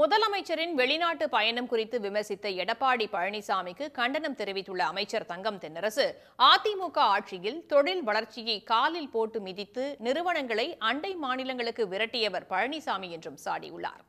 முதலமைச்சரின் வெளிநாட்டு பயணம் குறித்து விமர்சித்த எடப்பாடி பழனிசாமிக்கு கண்டனம் தெரிவித்துள்ள அமைச்சர் தங்கம் தென்னரசு அதிமுக ஆட்சியில் தொழில் வளர்ச்சியை காலில் போட்டு மிதித்து நிறுவனங்களை அண்டை மாநிலங்களுக்கு விரட்டியவர் பழனிசாமி என்றும் சாடியுள்ளார்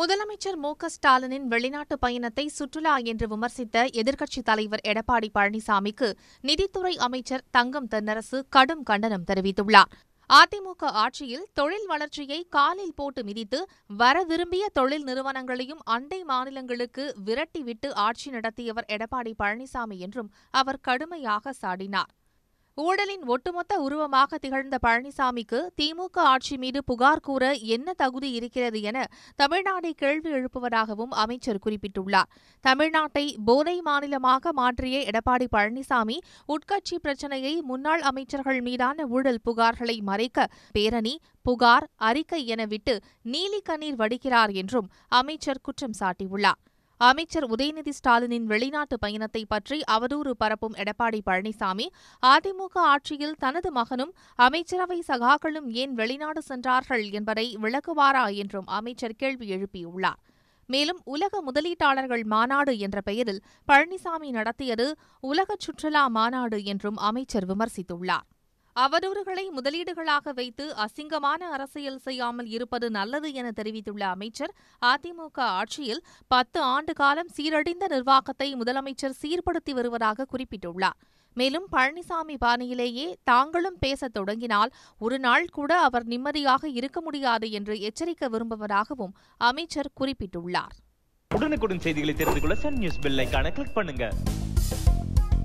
முதலமைச்சர் மு ஸ்டாலினின் வெளிநாட்டு பயணத்தை சுற்றுலா என்று விமர்சித்த எதிர்க்கட்சித் தலைவர் எடப்பாடி பழனிசாமிக்கு நிதித்துறை அமைச்சர் தங்கம் தென்னரசு கடும் கண்டனம் தெரிவித்துள்ளார் அதிமுக ஆட்சியில் தொழில் வளர்ச்சியை காலில் போட்டு மிதித்து வர விரும்பிய தொழில் நிறுவனங்களையும் அண்டை மாநிலங்களுக்கு விரட்டிவிட்டு ஆட்சி நடத்தியவர் எடப்பாடி பழனிசாமி என்றும் அவர் கடுமையாக சாடினார் ஊழலின் ஒட்டுமொத்த உருவமாக திகழ்ந்த பழனிசாமிக்கு திமுக ஆட்சி மீது புகார் கூற என்ன தகுதி இருக்கிறது என தமிழ்நாடை கேள்வி எழுப்புவதாகவும் அமைச்சர் குறிப்பிட்டுள்ளார் தமிழ்நாட்டை போதை மாநிலமாக மாற்றிய எடப்பாடி பழனிசாமி உட்கட்சி பிரச்சினையை முன்னாள் அமைச்சர்கள் மீதான ஊழல் புகார்களை மறைக்க பேரணி புகார் அறிக்கை என விட்டு நீலிக்கண்ணீர் வடிக்கிறார் என்றும் அமைச்சர் குற்றம் சாட்டியுள்ளார் அமைச்சர் உதயநிதி ஸ்டாலினின் வெளிநாட்டு பயணத்தை பற்றி அவதூறு பரப்பும் எடப்பாடி பழனிசாமி அதிமுக ஆட்சியில் தனது மகனும் அமைச்சரவை சகாக்களும் ஏன் வெளிநாடு சென்றார்கள் என்பதை விளக்குவாரா என்றும் அமைச்சர் கேள்வி எழுப்பியுள்ளார் மேலும் உலக முதலீட்டாளர்கள் மாநாடு என்ற பெயரில் பழனிசாமி நடத்தியது உலக சுற்றுலா மாநாடு என்றும் அமைச்சர் விமர்சித்துள்ளார் அவதூறுகளை முதலீடுகளாக வைத்து அசிங்கமான அரசியல் செய்யாமல் இருப்பது நல்லது என தெரிவித்துள்ள அமைச்சர் அதிமுக ஆட்சியில் பத்து ஆண்டு காலம் சீரடிந்த நிர்வாகத்தை முதலமைச்சர் சீர்படுத்தி வருவதாக குறிப்பிட்டுள்ளார் மேலும் பழனிசாமி பாணியிலேயே தாங்களும் பேசத் தொடங்கினால் ஒரு நாள் கூட அவர் நிம்மதியாக இருக்க முடியாது என்று எச்சரிக்க விரும்புவதாகவும் அமைச்சர் குறிப்பிட்டுள்ளார் உடனுக்குடன் செய்திகளை தெரிந்து கொள்ள சன் நியூஸ் பெல்லைக்கான கிளிக் பண்ணுங்க